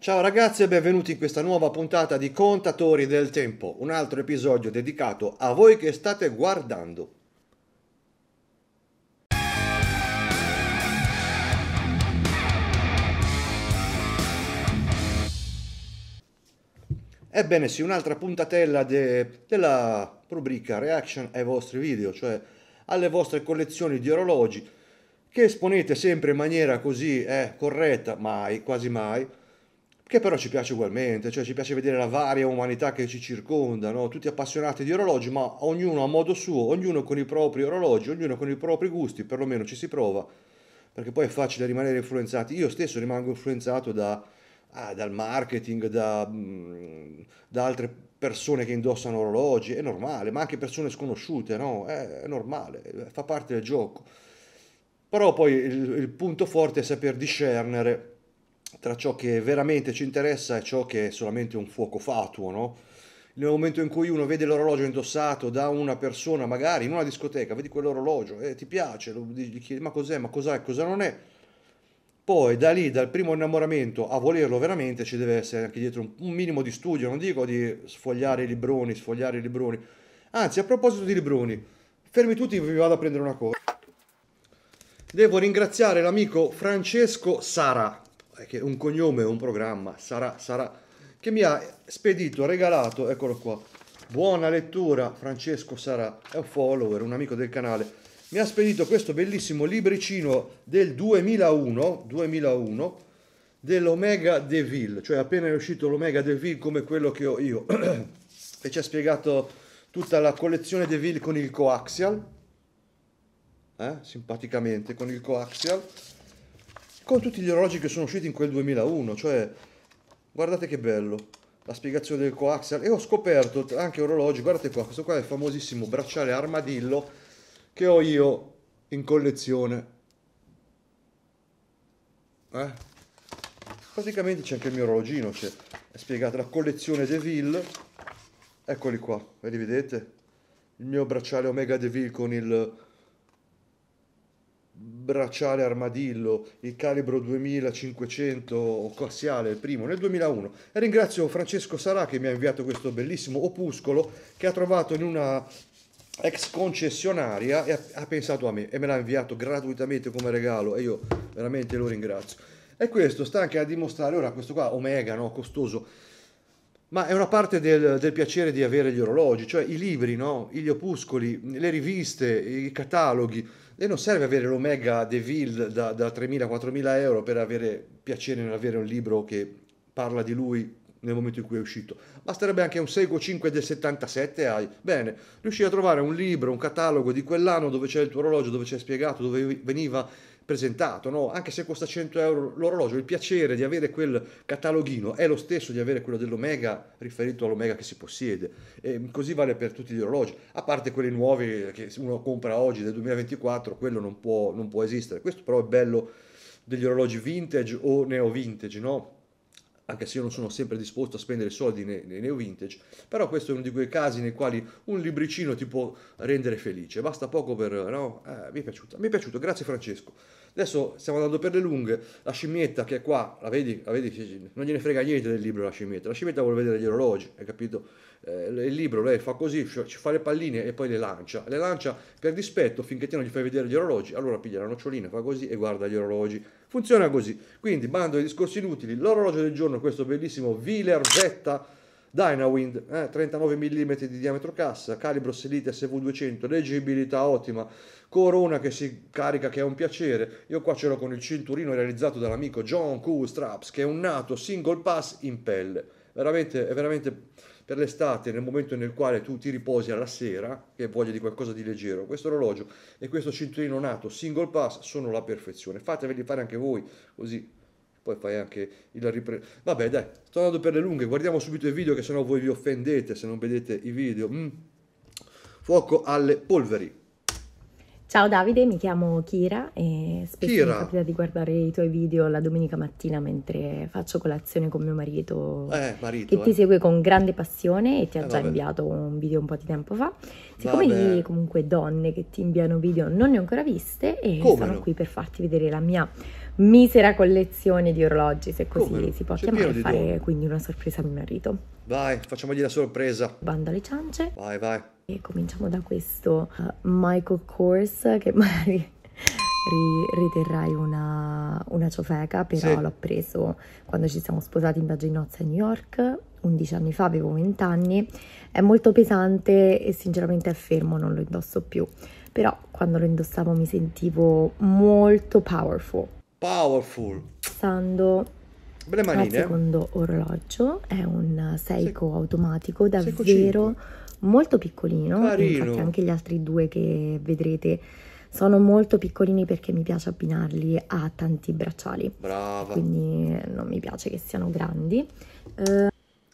Ciao ragazzi e benvenuti in questa nuova puntata di Contatori del Tempo, un altro episodio dedicato a voi che state guardando. Ebbene sì, un'altra puntatella de, della rubrica Reaction ai vostri video, cioè alle vostre collezioni di orologi, che esponete sempre in maniera così eh, corretta, mai, quasi mai, che però ci piace ugualmente, cioè ci piace vedere la varia umanità che ci circonda, no? tutti appassionati di orologi, ma ognuno a modo suo, ognuno con i propri orologi, ognuno con i propri gusti, perlomeno ci si prova, perché poi è facile rimanere influenzati. Io stesso rimango influenzato da, ah, dal marketing, da, mm, da, altre persone che indossano orologi, è normale, ma anche persone sconosciute, no? è, è normale, fa parte del gioco. Però poi il, il punto forte è saper discernere tra ciò che veramente ci interessa e ciò che è solamente un fuoco fatuo, no? Nel momento in cui uno vede l'orologio indossato da una persona, magari in una discoteca, vedi quell'orologio e eh, ti piace, lo, gli chiedi ma cos'è, ma cos'è, cosa non è. Poi da lì, dal primo innamoramento a volerlo veramente, ci deve essere anche dietro un, un minimo di studio, non dico di sfogliare i libroni, sfogliare i libroni. Anzi, a proposito di libroni, fermi tutti, vi vado a prendere una cosa. Devo ringraziare l'amico Francesco Sara, che un cognome, un programma, sarà, sarà, che mi ha spedito, regalato, eccolo qua, buona lettura, Francesco Sarà, è un follower, un amico del canale, mi ha spedito questo bellissimo libricino del 2001, 2001 dell'Omega Deville, cioè appena è uscito l'Omega Deville come quello che ho io, e ci ha spiegato tutta la collezione Deville con il coaxial, eh? simpaticamente con il coaxial, con tutti gli orologi che sono usciti in quel 2001, cioè guardate che bello la spiegazione del coaxial e ho scoperto anche orologi, guardate qua, questo qua è il famosissimo bracciale armadillo che ho io in collezione. Eh? Praticamente c'è anche il mio orologino, c'è è spiegata la collezione Deville. Eccoli qua, ve li vedete? Il mio bracciale Omega Deville con il bracciale armadillo, il calibro 2500 coassiale, il primo, nel 2001. E ringrazio Francesco Sarà che mi ha inviato questo bellissimo opuscolo che ha trovato in una ex concessionaria e ha, ha pensato a me e me l'ha inviato gratuitamente come regalo e io veramente lo ringrazio. E questo sta anche a dimostrare, ora questo qua, Omega, no? costoso, ma è una parte del, del, piacere di avere gli orologi, cioè i libri, no? gli opuscoli, le riviste, i cataloghi, lei non serve avere l'Omega Deville da, da 3.000-4.000 euro per avere piacere nell'avere un libro che parla di lui nel momento in cui è uscito. Basterebbe anche un Seiko 5 del 77 hai. Bene, riuscire a trovare un libro, un catalogo di quell'anno dove c'è il tuo orologio, dove c'è spiegato, dove veniva presentato, no? anche se costa 100 euro l'orologio, il piacere di avere quel cataloghino è lo stesso di avere quello dell'Omega riferito all'Omega che si possiede, e così vale per tutti gli orologi, a parte quelli nuovi che uno compra oggi del 2024, quello non può, non può esistere, questo però è bello degli orologi vintage o neo vintage, no? anche se io non sono sempre disposto a spendere soldi nei, nei neo vintage, però questo è uno di quei casi nei quali un libricino ti può rendere felice, basta poco per... No? Eh, mi è piaciuto, mi è piaciuto, grazie Francesco. Adesso stiamo andando per le lunghe, la scimmietta che è qua, la vedi, la vedi non gliene frega niente del libro la scimmietta, la scimmietta vuole vedere gli orologi, hai capito? Eh, il libro lei fa così, ci fa le palline e poi le lancia, le lancia per dispetto finché te non gli fai vedere gli orologi, allora piglia la nocciolina, fa così e guarda gli orologi. Funziona così, quindi bando ai discorsi inutili, l'orologio del giorno, questo bellissimo Viler Vetta Dynawind, eh, 39 mm di diametro cassa, calibro Selite SV200, leggibilità ottima, corona che si carica che è un piacere. Io qua ce l'ho con il cinturino realizzato dall'amico John Q Straps, che è un nato single pass in pelle. Veramente, è veramente per l'estate, nel momento nel quale tu ti riposi alla sera, e voglia di qualcosa di leggero, questo orologio e questo cinturino nato single pass sono la perfezione. Fateveli fare anche voi, così poi fai anche il riprese. Vabbè dai, sto andando per le lunghe, guardiamo subito i video che sennò voi vi offendete se non vedete i video. Mm. Fuoco alle polveri. Ciao Davide, mi chiamo Kira e spesso Kira. mi capita di guardare i tuoi video la domenica mattina mentre faccio colazione con mio marito, eh, marito che eh. ti segue con grande passione e ti ha eh, già vabbè. inviato un video un po' di tempo fa. Siccome vabbè. di comunque donne che ti inviano video non ne ho ancora viste e Come sono no? qui per farti vedere la mia misera collezione di orologi, se così Come? si può C'è chiamare, fare donne. quindi una sorpresa a mio marito. Vai, facciamogli la sorpresa. Bando alle ciance. Vai, vai. E cominciamo da questo uh, Michael Kors che magari riterrai una, una ciofeca, però sì. l'ho preso quando ci siamo sposati in viaggio di nozze a New York, 11 anni fa, avevo 20 anni, è molto pesante e sinceramente è fermo, non lo indosso più, però quando lo indossavo mi sentivo molto powerful Powerful. Passando Belle al secondo orologio, è un Seiko Se automatico davvero Seiko molto piccolino. Carino. Infatti anche gli altri due che vedrete sono molto piccolini perché mi piace abbinarli a tanti bracciali. Brava. Quindi non mi piace che siano grandi. Uh,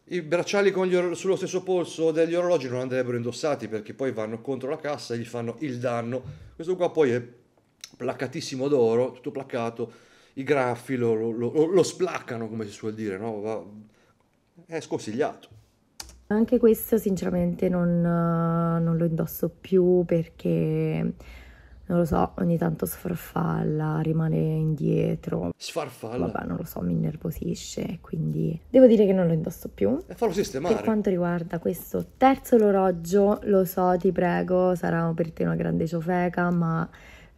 i bracciali con sullo stesso polso degli orologi non andrebbero indossati perché poi vanno contro la cassa e gli fanno il danno. Questo qua poi è placatissimo d'oro, tutto placcato, i graffi lo, lo, lo, lo splaccano, come si suol dire, no? Va, è sconsigliato. Anche questo sinceramente non, non, lo indosso più perché, non lo so, ogni tanto sfarfalla, rimane indietro. Sfarfalla? Vabbè, non lo so, mi innervosisce, quindi devo dire che non lo indosso più. E farlo sistemare. Per quanto riguarda questo terzo orologio, lo so, ti prego, sarà per te una grande ciofeca, ma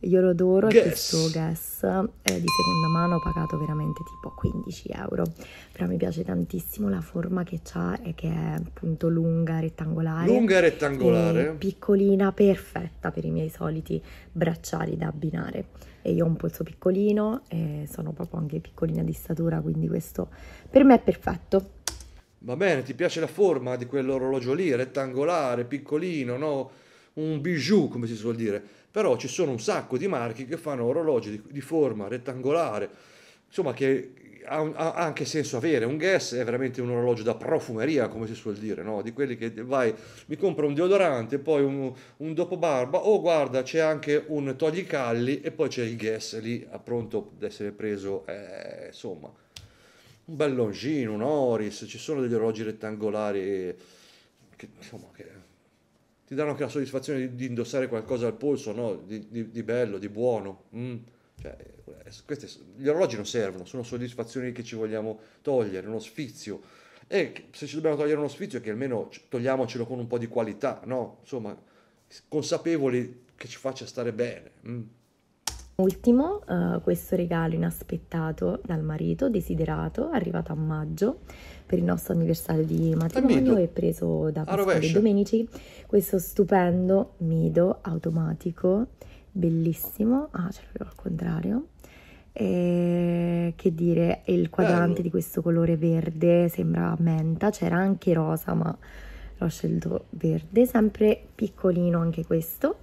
io lo adoro e questo gas eh, di seconda mano ho pagato veramente tipo 15 euro, però mi piace tantissimo la forma che ha e che è appunto lunga, rettangolare. Lunga, e rettangolare. Piccolina, perfetta per i miei soliti bracciali da abbinare. E io ho un polso piccolino e sono proprio anche piccolina di statura, quindi questo per me è perfetto. Va bene, ti piace la forma di quell'orologio lì, rettangolare, piccolino, no? Un bijou, come si suol dire però ci sono un sacco di marchi che fanno orologi di, di forma rettangolare, insomma che ha, ha, anche senso avere, un Guess è veramente un orologio da profumeria come si suol dire, no? di quelli che vai, mi compro un deodorante, poi un, un barba o oh, guarda c'è anche un toglicalli e poi c'è il Guess lì a pronto ad essere preso, eh, insomma un bel longino, un Oris, ci sono degli orologi rettangolari che, insomma, che ti danno anche la soddisfazione di, di, indossare qualcosa al polso, no? di, di, di, bello, di buono. Mm. Cioè, eh, queste, gli orologi non servono, sono soddisfazioni che ci vogliamo togliere, uno sfizio. E se ci dobbiamo togliere uno sfizio, che almeno togliamocelo con un po' di qualità, no? Insomma, consapevoli che ci faccia stare bene. Mm. Ultimo, uh, questo regalo inaspettato dal marito, desiderato, arrivato a maggio per il nostro anniversario di matrimonio e preso da Pasquale Domenici, questo stupendo Mido automatico, bellissimo, ah ce l'avevo al contrario, e, che dire, il quadrante Bello. di questo colore verde sembra menta, c'era anche rosa ma l'ho scelto verde, sempre piccolino anche questo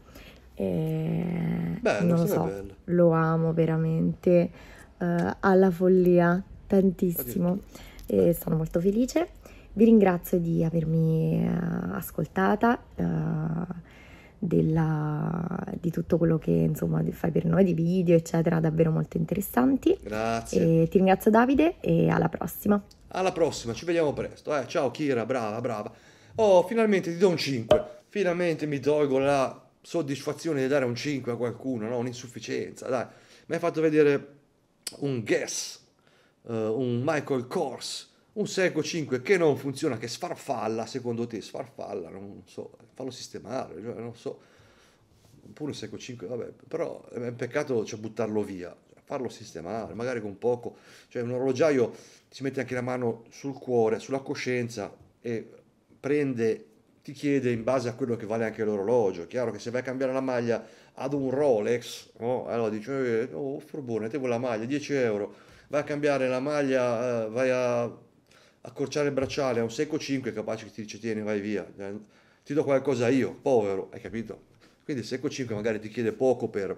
e bello, non lo so, bello. lo amo veramente uh, alla follia tantissimo e eh. sono molto felice. Vi ringrazio di avermi uh, ascoltata, uh, della, di tutto quello che insomma fai per noi, di video eccetera, davvero molto interessanti. Grazie. E ti ringrazio Davide e alla prossima. Alla prossima, ci vediamo presto. Eh, ciao Kira, brava, brava. Oh, finalmente ti do un 5. Finalmente mi tolgo la soddisfazione di dare un 5 a qualcuno, no? un'insufficienza, dai. Mi hai fatto vedere un Guess, uh, un Michael Kors, un Seco 5 che non funziona, che sfarfalla, secondo te, sfarfalla, non so, fallo sistemare, cioè, non so. Pure un Seco 5, vabbè, però è un peccato cioè, buttarlo via, cioè, farlo sistemare, magari con poco. Cioè un orologiaio si mette anche la mano sul cuore, sulla coscienza e prende ti chiede in base a quello che vale anche l'orologio. Chiaro che se vai a cambiare la maglia ad un Rolex, no? allora dici, eh, oh furbone, te vuoi la maglia, 10 euro, vai a cambiare la maglia, eh, vai a accorciare il bracciale a un secco 5, capace che ti dice tieni, vai via, ti do qualcosa io, povero, hai capito? Quindi il secco 5 magari ti chiede poco per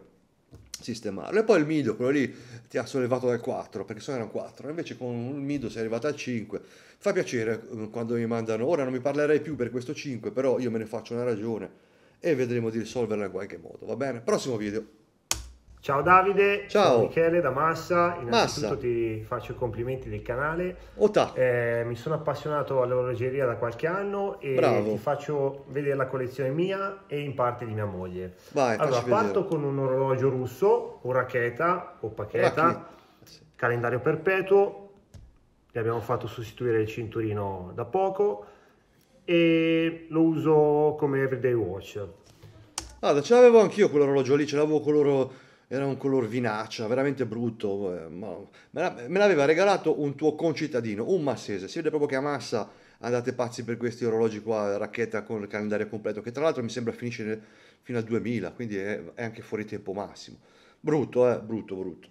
sistemarlo. E poi il Mido, quello lì ti ha sollevato dal 4, perché sono erano 4, invece con il Mido sei arrivato al 5. Fa piacere eh, quando mi mandano, ora non mi parlerei più per questo 5, però io me ne faccio una ragione e vedremo di risolverla in qualche modo, va bene? Prossimo video. Ciao Davide, ciao Michele da Massa, innanzitutto Massa. ti faccio i complimenti del canale. Eh, mi sono appassionato all'orologeria da qualche anno e Bravo. ti faccio vedere la collezione mia e in parte di mia moglie. Vai, allora, parto vedere. con un orologio russo, un racheta o pacheta, Racchi. calendario perpetuo, gli abbiamo fatto sostituire il cinturino da poco e lo uso come everyday watch. Guarda, ce l'avevo anch'io quell'orologio lì, ce l'avevo con loro era un color vinaccia, veramente brutto, eh, me l'aveva regalato un tuo concittadino, un massese, si vede proprio che a Massa andate pazzi per questi orologi qua, racchetta con il calendario completo, che tra l'altro mi sembra finisce fino al 2000, quindi è, anche fuori tempo massimo. Brutto, eh, brutto, brutto.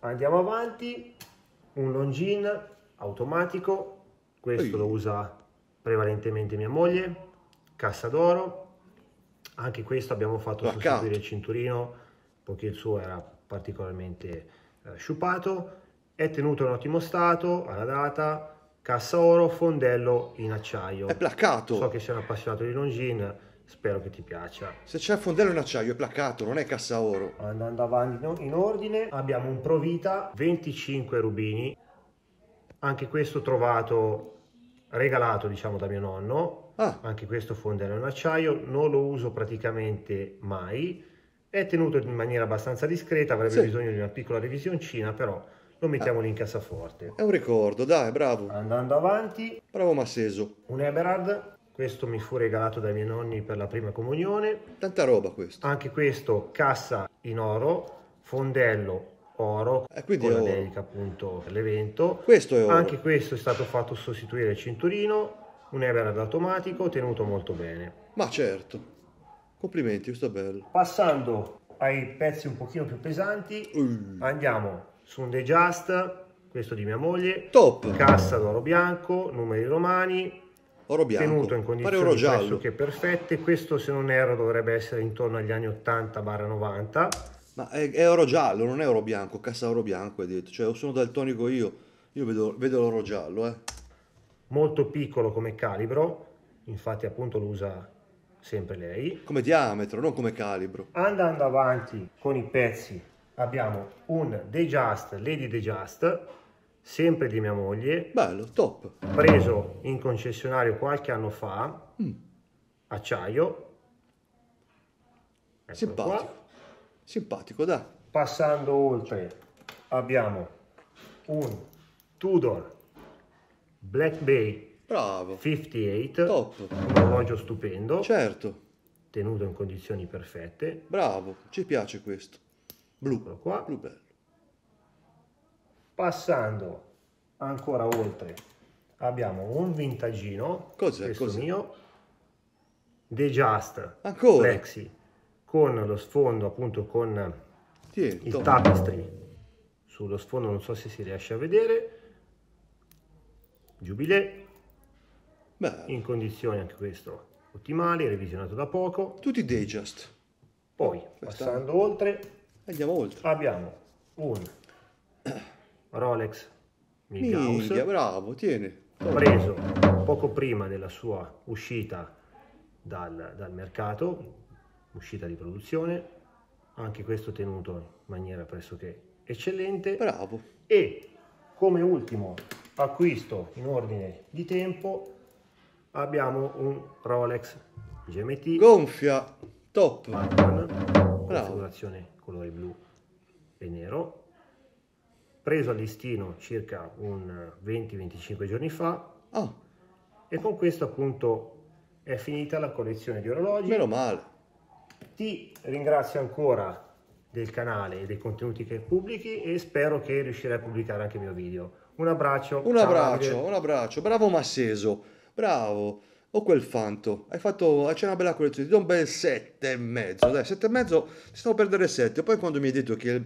Andiamo avanti, un Longin automatico, questo Ehi. lo usa prevalentemente mia moglie, cassa d'oro, anche questo abbiamo fatto L'accanto. sostituire il cinturino poiché il suo era particolarmente eh, sciupato, è tenuto in ottimo stato alla data, cassa oro, fondello in acciaio. È placcato! So che sei un appassionato di Longin, spero che ti piaccia. Se c'è fondello in acciaio è placcato, non è cassa oro. Andando avanti in ordine, abbiamo un Provita, 25 rubini, anche questo trovato regalato diciamo da mio nonno, ah. anche questo fondello in acciaio, non lo uso praticamente mai, è tenuto in maniera abbastanza discreta, avrebbe sì. bisogno di una piccola revisioncina, però lo mettiamo ah, lì in cassaforte. È un ricordo, dai, bravo. Andando avanti. Bravo Masseso. Un Eberhard, questo mi fu regalato dai miei nonni per la prima comunione. Tanta roba questo. Anche questo, cassa in oro, fondello oro, eh, quindi con la dedica appunto per l'evento. Questo è oro. Anche questo è stato fatto sostituire il cinturino, un Eberhard automatico tenuto molto bene. Ma certo. Complimenti, sta bello. Passando ai pezzi un pochino più pesanti, mm. andiamo su un The Just, questo di mia moglie. Top! Cassa d'oro bianco, numeri romani. Oro bianco. Tenuto in condizioni pressoché perfette. Questo, se non erro, dovrebbe essere intorno agli anni 80-90. Ma è, è, oro giallo, non è oro bianco, cassa oro bianco è detto. Cioè, sono daltonico io, io vedo, vedo l'oro giallo, eh. Molto piccolo come calibro, infatti appunto lo usa sempre lei. Come diametro, non come calibro. Andando avanti con i pezzi abbiamo un The Just, Lady De Just, sempre di mia moglie. Bello, top. Preso in concessionario qualche anno fa, mm. acciaio. Eccolo Simpatico. Qua. Simpatico, dai. Passando oltre abbiamo un Tudor Black Bay Bravo. 58. Top. Un orologio stupendo. Certo. Tenuto in condizioni perfette. Bravo, ci piace questo. Blu. Eccolo qua. Blu bello. Passando ancora oltre abbiamo un vintagino. Cos'è? Questo cos mio. The Just. Ancora? Lexi. Con lo sfondo appunto con Tieni, il top. tapestry. Sullo sfondo non so se si riesce a vedere. Giubilè Beh. in condizioni anche questo ottimali, revisionato da poco. Tutti digest. Poi, Questa... passando oltre, andiamo oltre. Abbiamo un Rolex Miglia, bravo, tiene. Preso poco prima della sua uscita dal, dal mercato, uscita di produzione, anche questo tenuto in maniera pressoché eccellente. Bravo. E come ultimo acquisto in ordine di tempo abbiamo un Rolex GMT gonfia top Batman, configurazione colore blu e nero preso a listino circa un 20-25 giorni fa oh. e con questo appunto è finita la collezione di orologi meno male ti ringrazio ancora del canale e dei contenuti che pubblichi e spero che riuscirai a pubblicare anche il mio video un abbraccio un abbraccio, un abbraccio bravo Masseso bravo. O quel fanto, hai fatto, c'è una bella collezione ti do un bel 7 e mezzo, dai, 7 e mezzo, stavo per dare 7. Poi quando mi hai detto che il,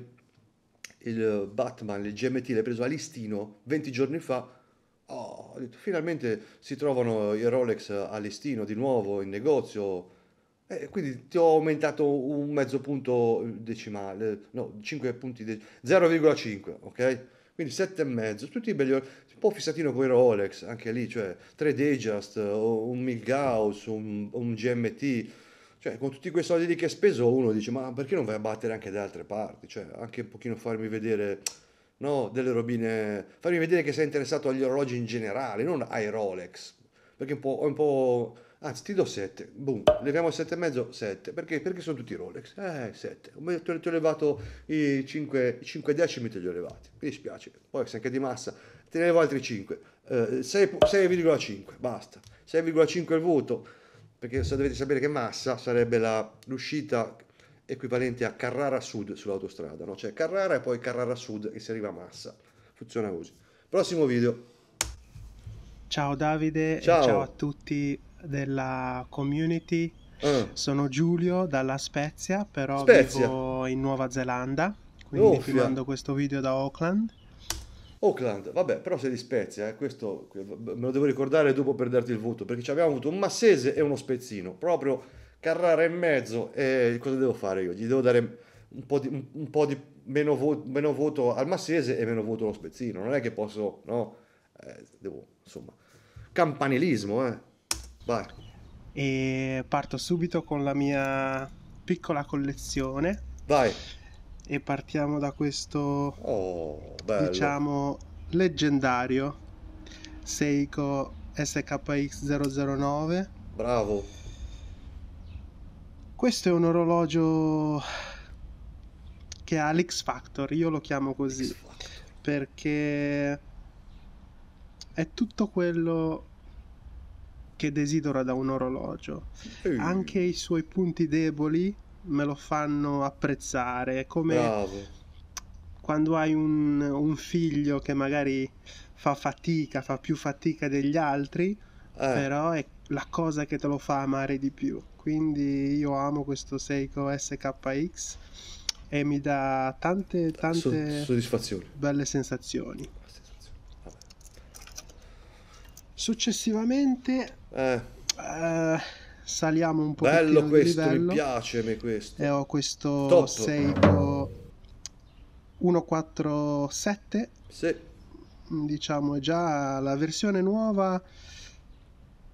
il Batman, il GMT, l'hai preso a listino 20 giorni fa, Oh, finalmente si trovano i Rolex a listino di nuovo in negozio. e quindi ti ho aumentato un mezzo punto decimale, no, 5 punti, de- 0,5, ok? Quindi e mezzo tutti i belli po' fissatino con i Rolex, anche lì, cioè tre Dayjust, un Milgauss, un, un GMT, cioè con tutti quei soldi lì che speso uno dice ma perché non vai a battere anche da altre parti, cioè anche un pochino farmi vedere, no, delle robine, farmi vedere che sei interessato agli orologi in generale, non ai Rolex, perché un po', un po' anzi ti do sette, boom, leviamo sette 7,5, 7, perché? perché sono tutti Rolex, eh sette, ti ho levato i cinque, i cinque decimi te li ho levati, mi dispiace, poi se anche di massa te ne levo altri 5, eh, 6,5, basta, 6,5 il voto, perché se dovete sapere che Massa sarebbe la, l'uscita equivalente a Carrara Sud sull'autostrada, no? cioè Carrara e poi Carrara Sud che si arriva a Massa, funziona così. Prossimo video. Ciao Davide, ciao, ciao a tutti della community. Ah. Sono Giulio dalla Spezia, però Spezia. vivo in Nuova Zelanda, quindi Uffia. ti mando questo video da Auckland. Oakland, vabbè, però sei di Spezia, eh, questo me lo devo ricordare dopo per darti il voto, perché ci abbiamo avuto un Massese e uno Spezzino, proprio Carrara e mezzo, e cosa devo fare io? Gli devo dare un po' di, un po di meno, vo- meno, voto al Massese e meno voto allo Spezzino, non è che posso, no, eh, devo, insomma, campanilismo, eh, vai. E parto subito con la mia piccola collezione. Vai e partiamo da questo, oh, diciamo, leggendario Seiko SKX009. Bravo. Questo è un orologio che ha l'X Factor, io lo chiamo così, perché è tutto quello che desidero da un orologio. Ehi. Anche i suoi punti deboli me lo fanno apprezzare. È come Bravo. quando hai un, un, figlio che magari fa fatica, fa più fatica degli altri, eh. però è la cosa che te lo fa amare di più. Quindi io amo questo Seiko SKX e mi dà tante, tante soddisfazioni. belle sensazioni. Successivamente eh. eh saliamo un po' Bello questo, livello, mi piace a me questo. E ho questo Top. Seiko 147. Sì. Diciamo, già la versione nuova.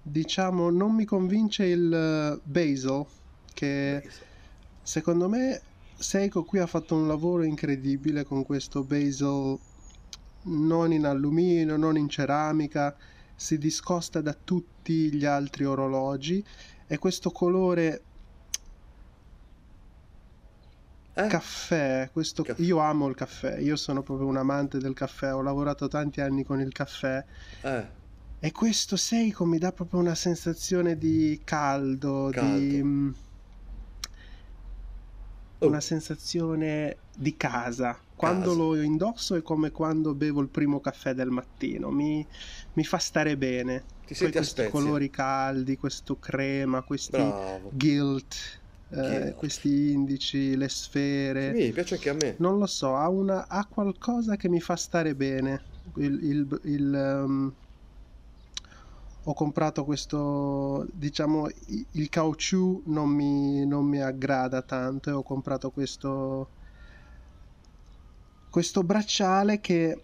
Diciamo, non mi convince il Basil, che Basil. secondo me Seiko qui ha fatto un lavoro incredibile con questo Basil non in alluminio, non in ceramica, si discosta da tutti gli altri orologi è questo colore eh? Caffè, questo... caffè, io amo il caffè, io sono proprio un amante del caffè, ho lavorato tanti anni con il caffè eh. e questo Seiko mi dà proprio una sensazione di caldo, caldo. di mm, Oh. una sensazione di casa. Quando lo indosso è come quando bevo il primo caffè del mattino, mi, mi fa stare bene. Ti Poi questi colori caldi, questo crema, questi gilt, eh, questi indici, le sfere. Mi piace anche a me. Non lo so, ha, una, ha qualcosa che mi fa stare bene. Il, il, il um, ho comprato questo, diciamo, il caucciù non mi, non mi aggrada tanto e ho comprato questo, questo bracciale che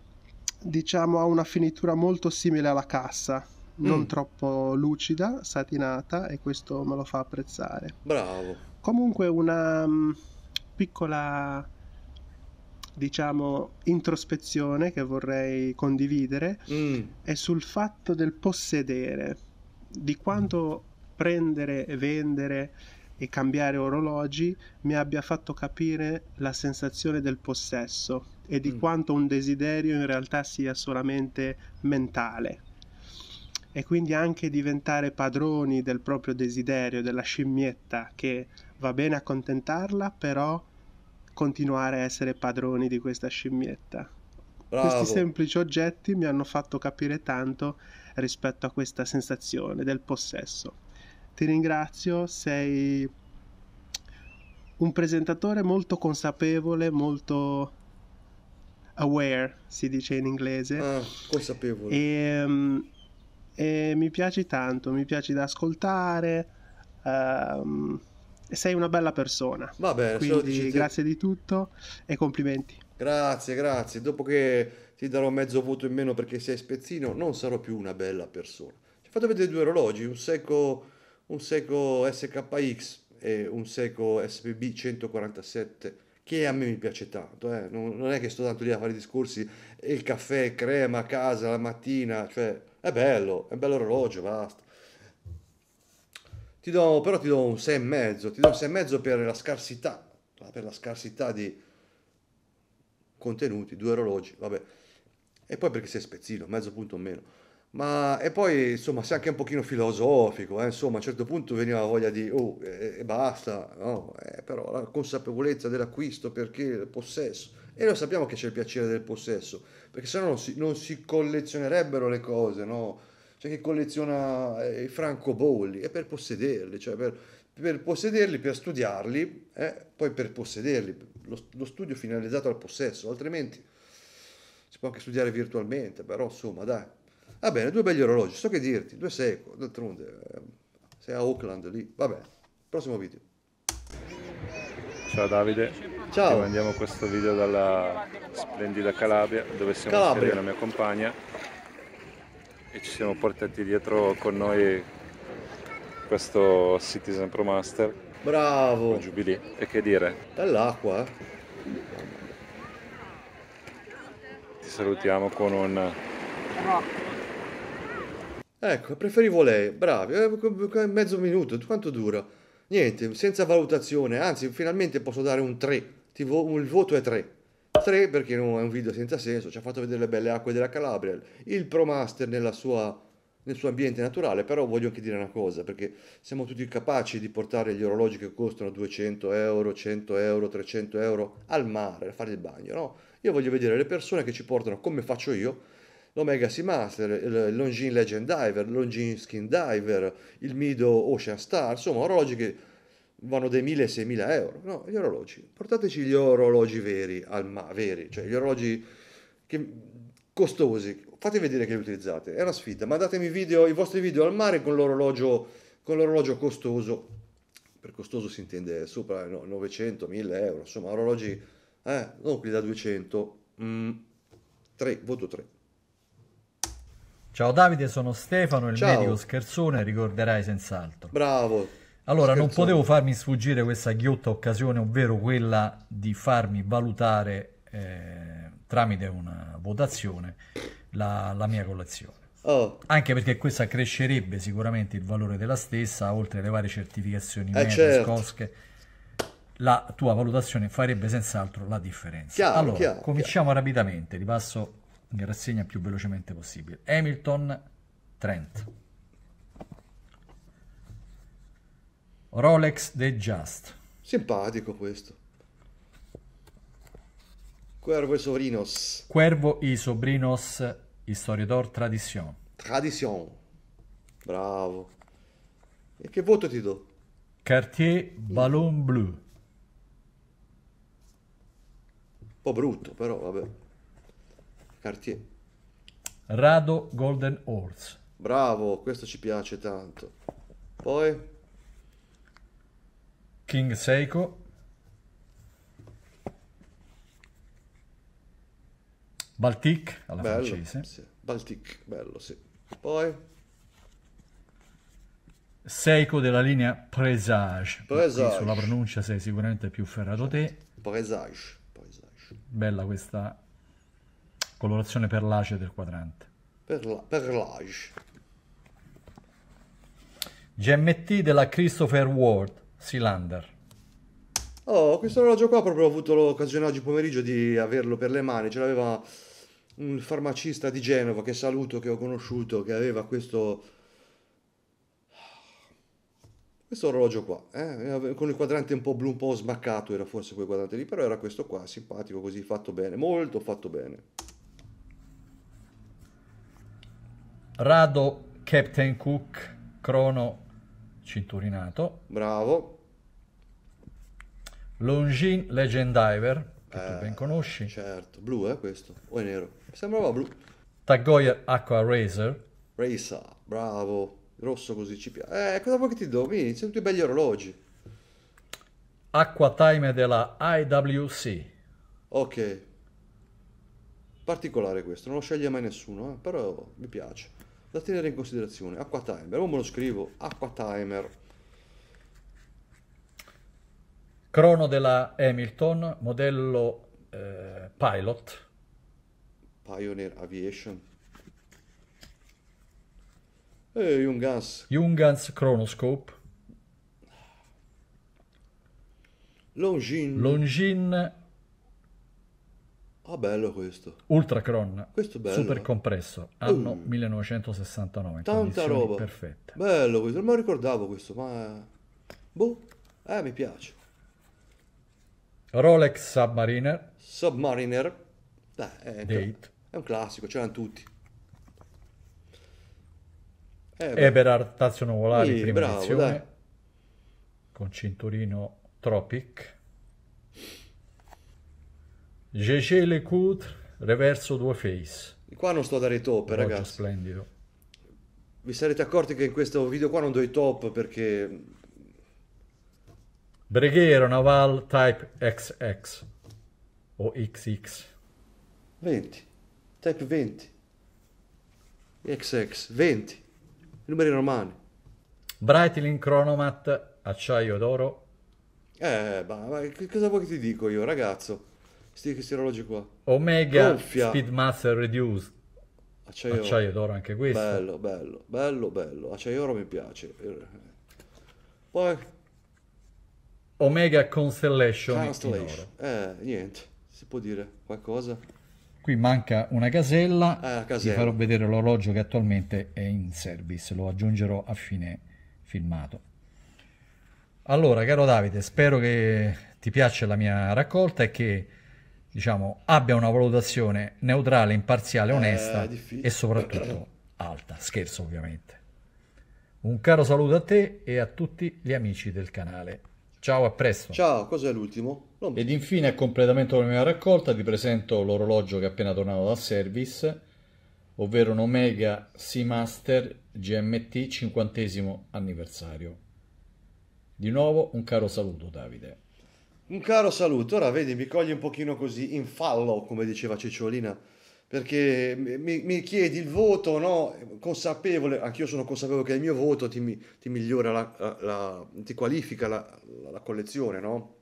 diciamo ha una finitura molto simile alla cassa non mm. troppo lucida, satinata e questo me lo fa apprezzare. Bravo. Comunque una um, piccola diciamo, introspezione che vorrei condividere mm. è sul fatto del possedere, di quanto prendere e vendere e cambiare orologi mi abbia fatto capire la sensazione del possesso e di mm. quanto un desiderio in realtà sia solamente mentale. E quindi anche diventare padroni del proprio desiderio, della scimmietta, che va bene accontentarla, però continuare a essere padroni di questa scimmietta. Bravo. Questi semplici oggetti mi hanno fatto capire tanto rispetto a questa sensazione del possesso. Ti ringrazio, sei un presentatore molto consapevole, molto aware, si dice in inglese. Ah, consapevole. E, mm, e mi piaci tanto, mi piaci da ascoltare. Um, sei una bella persona. Va bene, quindi grazie di tutto e complimenti. Grazie, grazie. Dopo che ti darò mezzo voto in meno perché sei spezzino, non sarò più una bella persona. Ci ho fatto vedere due orologi, un Seco, un Seco SKX e un Seco SPB 147 che a me mi piace tanto, eh. non, non, è che sto tanto lì a fare discorsi, il caffè, crema, a casa, la mattina, cioè è bello, è un bello orologio, basta. Ti do, però ti do un 6,5, ti do un 6,5 per la scarsità, ah, per la scarsità di contenuti, due orologi, vabbè. E poi perché sei spezzino, mezzo punto o meno. Ma e poi insomma sei anche un pochino filosofico, eh? insomma a un certo punto veniva la voglia di oh e, e basta, no? Eh, però la consapevolezza dell'acquisto perché il possesso, e noi sappiamo che c'è il piacere del possesso, perché se no non si collezionerebbero le cose, no? cioè chi colleziona eh, i francobolli, è per possederli, cioè per, per possederli, per studiarli, eh, poi per possederli, lo, lo studio finalizzato al possesso, altrimenti si può anche studiare virtualmente, però insomma dai. Va bene, due begli orologi, so che dirti, due secoli, d'altronde, ehm, sei a Auckland lì, va bene, prossimo video. Ciao Davide, ciao. Andiamo questo video dalla splendida Calabria dove siamo Calabria. insieme alla mia compagna e ci siamo portati dietro con noi questo Citizen Pro Master. Bravo! Jubilee. E che dire? Dall'acqua, eh? Ti salutiamo con un... Ecco, preferivo lei, bravi, eh, mezzo minuto, quanto dura? Niente, senza valutazione, anzi finalmente posso dare un 3, il voto è 3. 3 perché non è un video senza senso, ci ha fatto vedere le belle acque della Calabria, il ProMaster nel suo ambiente naturale, però voglio anche dire una cosa, perché siamo tutti capaci di portare gli orologi che costano 200 euro, 100 euro, 300 euro al mare, a fare il bagno, no? Io voglio vedere le persone che ci portano, come faccio io, l'Omega Seamaster, il Longines Legend Diver, il Longines Skin Diver, il Mido Ocean Star, insomma orologi che vanno dai 1000 ai 6000 euro. No, gli orologi. Portateci gli orologi veri, al ma- veri cioè gli orologi che, costosi. Fate vedere che li utilizzate. È una sfida. Mandatemi video, i vostri video al mare con l'orologio, con l'orologio costoso. Per costoso si intende sopra no, 900, 1000 euro. Insomma, orologi, eh, non quelli da 200. Mm, 3, voto 3. Ciao Davide, sono Stefano, il Ciao. medico scherzone, ricorderai senz'altro. Bravo. Allora, Scherzone. non potevo farmi sfuggire questa ghiotta occasione, ovvero quella di farmi valutare eh, tramite una votazione la, la mia collezione. Oh. Anche perché questa accrescerebbe sicuramente il valore della stessa, oltre alle varie certificazioni eh certo. cosche, la tua valutazione farebbe senz'altro la differenza. Chiaro, allora, chiaro, cominciamo chiaro. rapidamente, ripasso in rassegna più velocemente possibile. Hamilton, Trent. Rolex The Just. Simpatico questo. Cuervo e Sobrinos. Cuervo e Sobrinos, historiador tradición. Tradición. Bravo. E che voto ti do? Cartier Ballon Bleu. Un po' brutto, però vabbè. Cartier. Rado Golden Horse. Bravo, questo ci piace tanto. Poi King Seiko, Baltic alla bello, francese. Sì. Baltic, bello, sì. Poi? Seiko della linea Presage. Presage. Sulla pronuncia sei sicuramente più ferrato te. Presage. Presage. Bella questa colorazione perlace del quadrante. Perla- perlage. GMT della Christopher Ward. Silander. Oh, questo orologio qua proprio ho avuto l'occasione oggi pomeriggio di averlo per le mani, ce l'aveva un farmacista di Genova che saluto, che ho conosciuto, che aveva questo, questo orologio qua, eh? con il quadrante un po' blu, un po' smaccato era forse quel quadrante lì, però era questo qua, simpatico così, fatto bene, molto fatto bene. Rado, Captain Cook, Crono, cinturinato. Bravo. Longin Legend Diver, che eh, tu ben conosci. Certo, blu eh questo, o è nero? Sembrava blu. Tagoyer Aqua Racer. Racer, bravo. Rosso così ci piace. Eh, cosa ecco, vuoi che ti do? Mi, sono tutti belli orologi. Acqua Time della IWC. Ok. Particolare questo, non lo sceglie mai nessuno, eh? però mi piace da tenere in considerazione. Acqua timer, come lo scrivo? Acqua timer. Crono della Hamilton, modello eh, Pilot. Pioneer Aviation. E eh, Jungans. Jungans Chronoscope. Longines. Longines Ah, bello questo. Ultracron. Questo è bello. Super compresso, anno mm. 1969. Tanta roba. Perfetta. Bello questo, non me lo ricordavo questo, ma... Boh, eh, mi piace. Rolex Submariner. Submariner. Beh, è, un è un classico, ce l'hanno tutti. Eh, Eberhard Tazio Nuvolari, prima bravo, edizione. Dai. Con cinturino Tropic. GG Le Coutre, Reverso Due Face. Qua non sto a dare i top, Roger ragazzi. splendido. Vi sarete accorti che in questo video qua non do i top perché... Breghiero Naval Type XX o XX. 20. Type 20. XX. 20. Numeri romani. Brightling Chronomat Acciaio d'Oro. Eh, ma, ma cosa vuoi che ti dico io, ragazzo? Sti, questi orologi qua. Omega Gonfia. Speedmaster Reduce. Acciaio, acciaio d'oro anche questo. Bello, bello, bello, bello. Acciaio d'oro mi piace. Poi... Omega Constellation. Constellation. Eh, niente, si può dire qualcosa. Qui manca una casella, eh, casella. vi farò vedere l'orologio che attualmente è in service, lo aggiungerò a fine filmato. Allora, caro Davide, spero che ti piaccia la mia raccolta e che diciamo, abbia una valutazione neutrale, imparziale, eh, onesta eh, e soprattutto alta. Scherzo ovviamente. Un caro saluto a te e a tutti gli amici del canale. Ciao, a presto. Ciao, cos'è l'ultimo? Non... Ed infine, a completamento della mia raccolta, ti presento l'orologio che è appena tornato dal service, ovvero un Omega Seamaster GMT 50 anniversario. Di nuovo un caro saluto, Davide. Un caro saluto, ora vedi, mi cogli un pochino così in fallo, come diceva Cicciolina, perché mi, mi chiedi il voto, no? Consapevole, anch'io sono consapevole che il mio voto ti, ti migliora, la, la, la, ti qualifica la, collezione, no?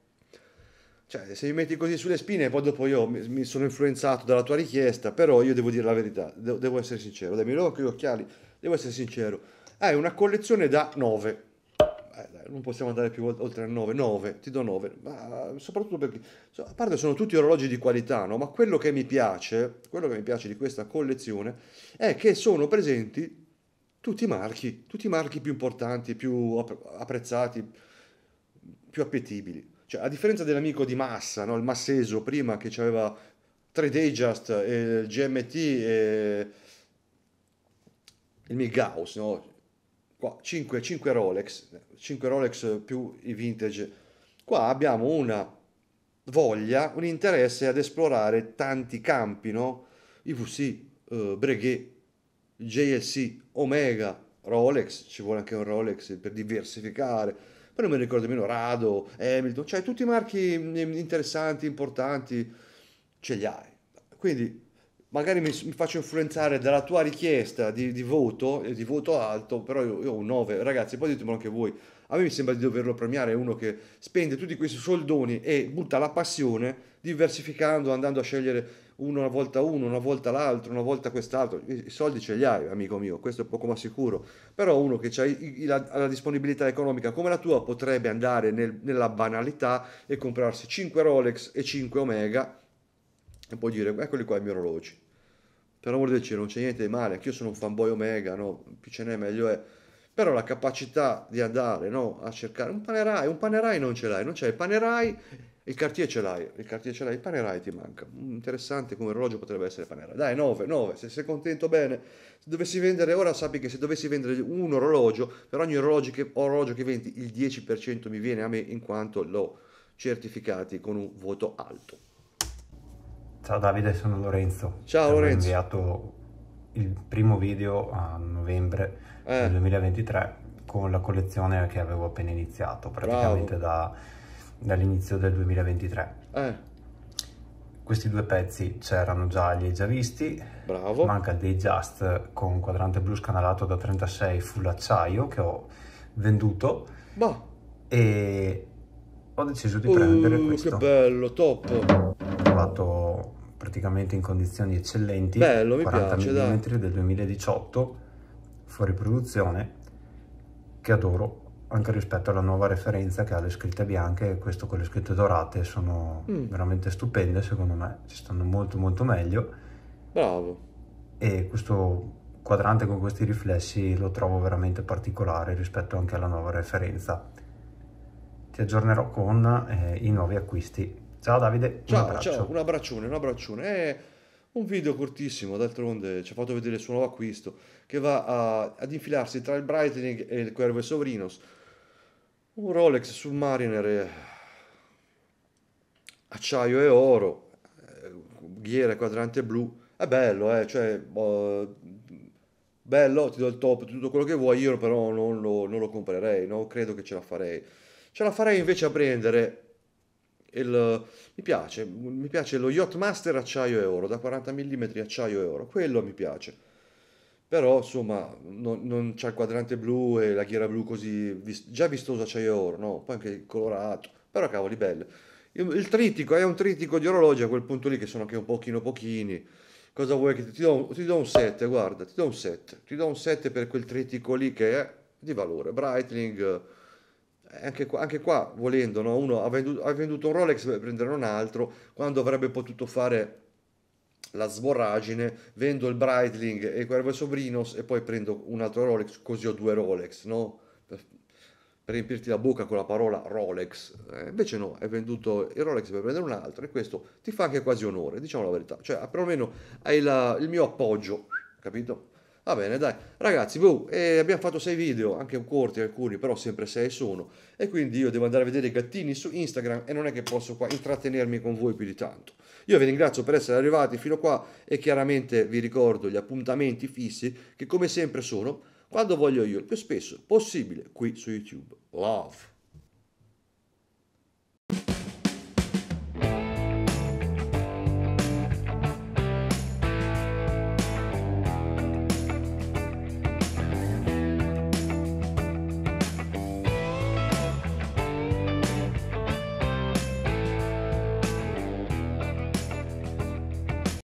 Cioè, se mi metti così sulle spine, poi dopo io mi, mi sono influenzato dalla tua richiesta, però io devo dire la verità, devo, devo essere sincero, dai, mi levo gli occhiali, devo essere sincero. Hai una collezione da 9 eh, non possiamo andare più oltre a 9, 9, ti do 9, ma soprattutto perché, a parte sono tutti orologi di qualità, no? ma quello che mi piace, quello che mi piace di questa collezione è che sono presenti tutti i marchi, tutti i marchi più importanti, più apprezzati, più appetibili. Cioè, a differenza dell'amico di Massa, no? il Masseso prima che aveva 3 Dayjust, il GMT e il Milgaus, no? qua 5, 5 Rolex, 5 Rolex più i vintage, qua abbiamo una voglia, un interesse ad esplorare tanti campi, no? IVC, eh, Breguet, JLC, Omega, Rolex, ci vuole anche un Rolex per diversificare, poi non mi ricordo nemmeno Rado, Hamilton, cioè tutti i marchi mm, interessanti, importanti, ce li hai. Quindi magari mi, mi, faccio influenzare dalla tua richiesta di, di voto, eh, di voto alto, però io, io ho un 9, ragazzi, poi ditemelo anche voi. A me mi sembra di doverlo premiare uno che spende tutti questi soldoni e butta la passione diversificando, andando a scegliere uno una volta uno, una volta l'altro, una volta quest'altro. I, i soldi ce li hai, amico mio, questo è poco ma sicuro. Però uno che ha la, la, disponibilità economica come la tua potrebbe andare nel, nella banalità e comprarsi 5 Rolex e 5 Omega e poi dire eccoli qua i miei orologi per l'amor del cielo non c'è niente di male, anch'io sono un fanboy Omega, no? più ce n'è meglio è, però la capacità di andare no? a cercare un panerai, un panerai non ce l'hai, non c'è il panerai, il cartier ce l'hai, il cartier ce l'hai, il panerai ti manca, mm, interessante come orologio potrebbe essere panerai, dai 9, 9, se sei contento bene, se dovessi vendere, ora sappi che se dovessi vendere un orologio, per ogni orologio che, orologio che vendi il 10% mi viene a me in quanto l'ho certificati con un voto alto. Ciao Davide, sono Lorenzo. Ciao Abbiamo Lorenzo. Ho inviato il primo video a novembre eh. del 2023 con la collezione che avevo appena iniziato, praticamente da, dall'inizio del 2023. Eh. Questi due pezzi c'erano già, li hai già visti. Bravo. Manca il Day Just con quadrante blu scanalato da 36 full acciaio che ho venduto. Boh. E ho deciso di prendere uh, questo. Che bello, top! Ho trovato praticamente in condizioni eccellenti, Bello, 40 piace, mm dai. del 2018, fuori produzione, che adoro anche rispetto alla nuova referenza che ha le scritte bianche e questo con le scritte dorate sono mm. veramente stupende secondo me, ci stanno molto molto meglio. Bravo. E questo quadrante con questi riflessi lo trovo veramente particolare rispetto anche alla nuova referenza. Ti aggiornerò con eh, i nuovi acquisti Ciao Davide, ciao, un abbraccio. Ciao, un abbraccione, un abbraccione. È un video cortissimo, d'altronde ci ha fatto vedere il suo nuovo acquisto, che va a, ad infilarsi tra il Brightening e il Cuervo Sovrinos. Un Rolex Submariner eh, acciaio e oro, eh, ghiera quadrante blu. È bello, eh? cioè, uh, bello, ti do il top, tutto quello che vuoi, io però non lo, non lo comprerei, non credo che ce la farei. Ce la farei invece a prendere il, mi, piace, mi piace lo Yachtmaster acciaio oro, da 40 mm acciaio e oro, quello mi piace. Però insomma non, non c'è il quadrante blu e la ghiera blu così, già vistoso acciaio e oro, no? Poi anche il colorato, però cavoli belle. Il, il trittico è un tritico di orologi a quel punto lì che sono anche un pochino pochini. Cosa vuoi che ti, ti do? Ti do un 7, guarda, ti do un 7. Ti do un 7 per quel tritico lì che è di valore. Breitling anche qua, anche qua volendo, no? uno ha venduto, ha venduto, un Rolex per prendere un altro, quando avrebbe potuto fare la sborragine, vendo il Breitling e quello Sobrinos e poi prendo un altro Rolex, così ho due Rolex, no? Per, per riempirti la bocca con la parola Rolex. Eh, invece no, hai venduto il Rolex per prendere un altro e questo ti fa anche quasi onore, diciamo la verità. Cioè, perlomeno hai la, il mio appoggio, capito? Va bene, dai. Ragazzi, boh, eh, abbiamo fatto 6 video, anche corti alcuni, però sempre 6 sono. E quindi io devo andare a vedere i gattini su Instagram e non è che posso qua intrattenermi con voi più di tanto. Io vi ringrazio per essere arrivati fino qua e chiaramente vi ricordo gli appuntamenti fissi che come sempre sono quando voglio io, il più spesso possibile qui su YouTube. Love!